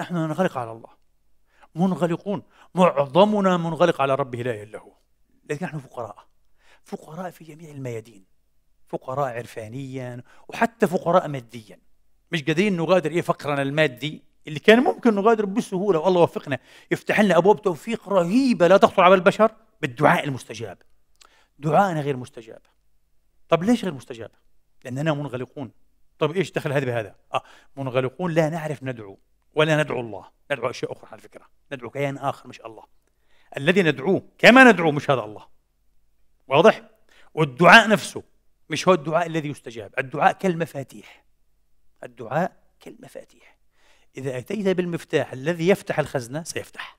نحن ننغلق على الله منغلقون معظمنا منغلق على ربه لا اله الا هو لكن نحن فقراء فقراء في جميع الميادين فقراء عرفانيا وحتى فقراء ماديا مش قادرين نغادر ايه فقرنا المادي اللي كان ممكن نغادر بسهوله والله وفقنا يفتح لنا ابواب توفيق رهيبه لا تخطر على البشر بالدعاء المستجاب دعاءنا غير مستجاب طب ليش غير مستجاب لاننا منغلقون طب ايش دخل هذا بهذا اه منغلقون لا نعرف ندعو ولا ندعو الله ندعو اشياء اخرى على فكره ندعو كيان اخر مش الله الذي ندعوه كما ندعو مش هذا الله واضح والدعاء نفسه مش هو الدعاء الذي يستجاب الدعاء كالمفاتيح الدعاء كالمفاتيح إذا أتيت بالمفتاح الذي يفتح الخزنة سيفتح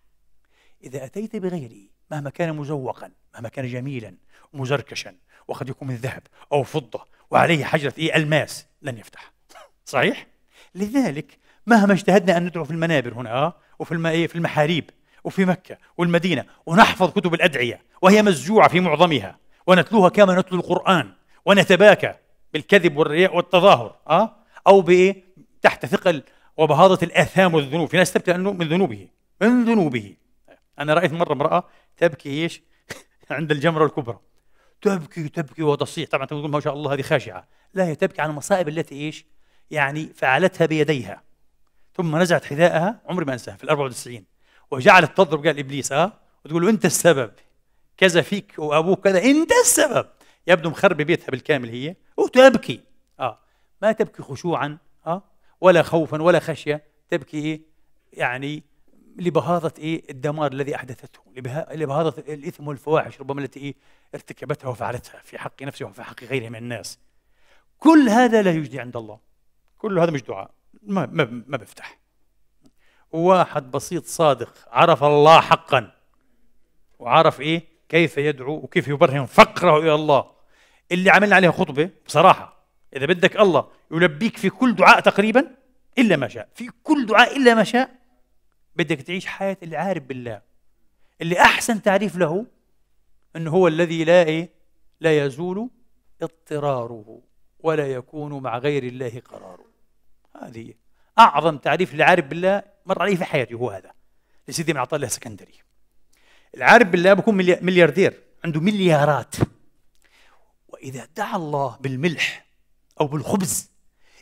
إذا أتيت بغيره مهما كان مزوقا مهما كان جميلا مزركشا وقد يكون من ذهب أو فضة وعليه حجرة إيه ألماس لن يفتح صحيح؟ لذلك مهما اجتهدنا أن ندعو في المنابر هنا آه، وفي إيه، في المحاريب وفي مكة والمدينة ونحفظ كتب الأدعية وهي مسجوعة في معظمها ونتلوها كما نتلو القرآن ونتباكى بالكذب والرياء والتظاهر أه؟ أو بإيه؟ تحت ثقل وبهاضة الآثام والذنوب في ناس تبكي أنه من ذنوبه من ذنوبه أنا رأيت مرة امرأة تبكي إيش عند الجمرة الكبرى تبكي تبكي وتصيح طبعا تقول ما شاء الله هذه خاشعة لا هي تبكي عن المصائب التي إيش يعني فعلتها بيديها ثم نزعت حذاءها عمري ما انساها في ال 94 وجعلت تضرب قال ابليس اه وتقول له انت السبب كذا فيك وابوك كذا انت السبب يبدو مخرب بيتها بالكامل هي وتبكي اه ما تبكي خشوعا اه ولا خوفا ولا خشيه تبكي ايه يعني لبهاضة إيه الدمار الذي أحدثته لبهاضة الإثم والفواحش ربما التي إيه ارتكبتها وفعلتها في حق نفسها وفي حق غيرها من الناس كل هذا لا يجدي عند الله كل هذا مش دعاء ما ما, ما بفتح واحد بسيط صادق عرف الله حقا وعرف ايه كيف يدعو وكيف يبرهن فقره الى الله اللي عملنا عليها خطبه بصراحه اذا بدك الله يلبيك في كل دعاء تقريبا الا ما شاء في كل دعاء الا ما شاء بدك تعيش حياه اللي عارف بالله اللي احسن تعريف له انه هو الذي لا ايه لا يزول اضطراره ولا يكون مع غير الله قراره هذه اعظم تعريف للعارف بالله مر علي في حياتي هو هذا لسيدي من عطاء الله السكندري العارف بالله بيكون ملياردير عنده مليارات واذا دعا الله بالملح او بالخبز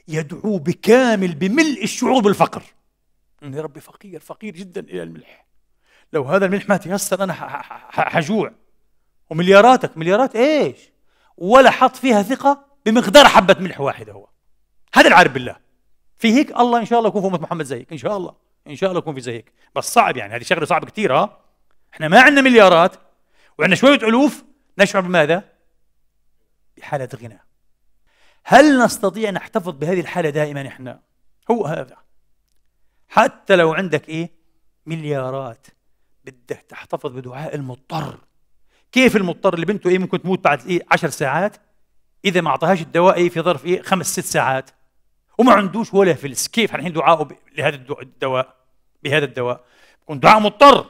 يدعو بكامل بملء الشعور بالفقر يا ربي فقير فقير جدا إلى الملح لو هذا الملح ما تيسر أنا حجوع وملياراتك مليارات إيش ولا حط فيها ثقة بمقدار حبة ملح واحدة هو هذا العارف بالله في هيك الله ان شاء الله يكون في امه محمد زيك ان شاء الله ان شاء الله يكون في زيك بس صعب يعني هذه شغله صعبه كثير ها احنا ما عندنا مليارات وعندنا شويه الوف نشعر بماذا بحاله غنى هل نستطيع ان نحتفظ بهذه الحاله دائما احنا هو هذا حتى لو عندك ايه مليارات بدك تحتفظ بدعاء المضطر كيف المضطر اللي بنته ايه ممكن تموت بعد ايه 10 ساعات اذا ما اعطاهاش الدواء ايه في ظرف ايه خمس ست ساعات وما عندوش ولا فلس كيف الحين دعائه لهذا الدواء بهذا الدواء يكون دعاء مضطر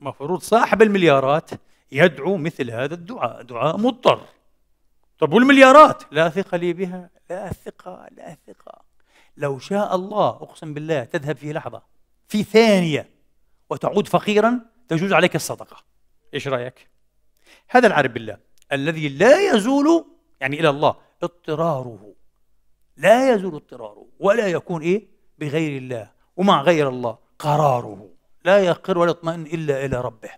مفروض صاحب المليارات يدعو مثل هذا الدعاء دعاء مضطر طب والمليارات لا ثقة لي بها لا ثقة لا ثقة لو شاء الله أقسم بالله تذهب في لحظة في ثانية وتعود فقيرا تجوز عليك الصدقة إيش رأيك؟ هذا العارف بالله الذي لا يزول يعني إلى الله اضطراره لا يزول اضطراره ولا يكون إيه بغير الله ومع غير الله قراره لا يقر ولا يطمئن إلا إلى ربه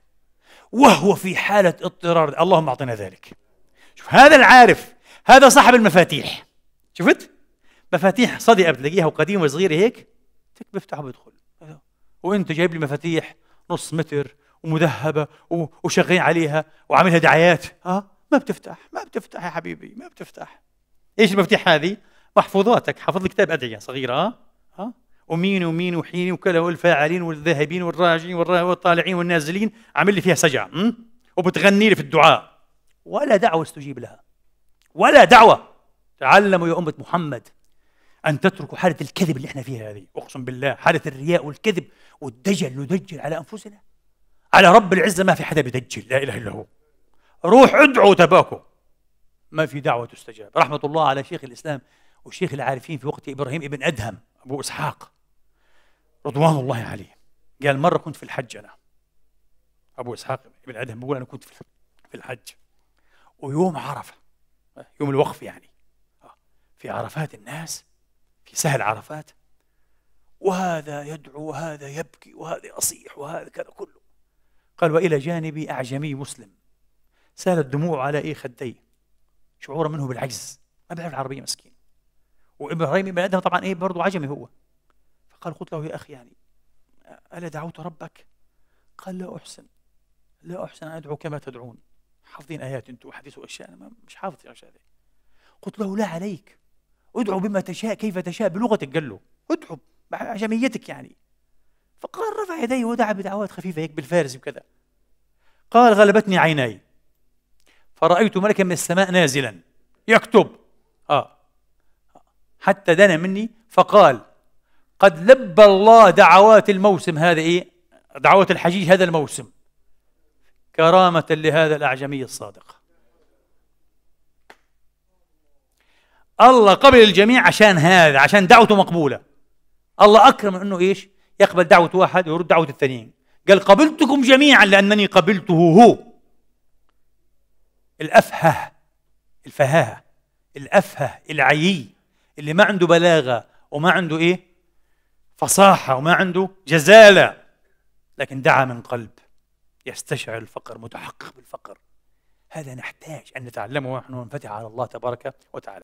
وهو في حالة اضطرار اللهم أعطنا ذلك شوف هذا العارف هذا صاحب المفاتيح شفت مفاتيح صدقة بتلاقيها وقديمة وصغيره هيك تك بيفتحها بيدخل وانت جايب لي مفاتيح نص متر ومذهبة وشغالين عليها وعاملها دعايات ها آه، ما بتفتح ما بتفتح يا حبيبي ما بتفتح ايش المفاتيح هذه محفوظاتك حافظ كتاب ادعيه صغيره ها ومين ومين وحين وكذا والفاعلين والذاهبين والراجعين والطالعين والنازلين عامل لي فيها سجع وبتغني لي في الدعاء ولا دعوه استجيب لها ولا دعوه تعلموا يا امه محمد ان تتركوا حاله الكذب اللي احنا فيها هذه اقسم بالله حاله الرياء والكذب والدجل ندجل على انفسنا على رب العزه ما في حدا بدجل لا اله الا هو روح ادعوا تباكوا ما في دعوه تستجاب رحمه الله على شيخ الاسلام وشيخ العارفين في وقت إبراهيم ابن أدهم أبو إسحاق رضوان الله عليه قال مرة كنت في الحج أنا أبو إسحاق ابن أدهم بيقول أنا كنت في الحج ويوم عرفة يوم الوقف يعني آه، في عرفات الناس في سهل عرفات وهذا يدعو وهذا يبكي وهذا يصيح وهذا كذا كله قال وإلى جانبي أعجمي مسلم سالت دموع على اي خدي شعورا منه بالعجز ما بيعرف العربية مسكين وابراهيم بن ادهم طبعا ايه برضه عجمي هو فقال قلت له يا اخي يعني الا دعوت ربك؟ قال لا احسن لا احسن ان ادعو كما تدعون حافظين ايات انتم وحديث واشياء انا مش حافظ يا اشياء قلت له لا عليك ادعو بما تشاء كيف تشاء بلغتك قال له ادعو بعجميتك يعني فقال رفع يديه ودعا بدعوات خفيفه هيك بالفارس وكذا قال غلبتني عيناي فرأيت ملكا من السماء نازلا يكتب آه حتى دنا مني فقال قد لبى الله دعوات الموسم هذا إيه؟ دعوات الحجيج هذا الموسم كرامة لهذا الأعجمي الصادق الله قبل الجميع عشان هذا عشان دعوته مقبولة الله أكرم أنه إيش يقبل دعوة واحد ويرد دعوة الثانيين قال قبلتكم جميعا لأنني قبلته هو الأفهه الفهاهة الأفهه العيي اللي ما عنده بلاغه وما عنده ايه فصاحه وما عنده جزاله لكن دعا من قلب يستشعر الفقر متحقق بالفقر هذا نحتاج ان نتعلمه ونحن ننفتح على الله تبارك وتعالى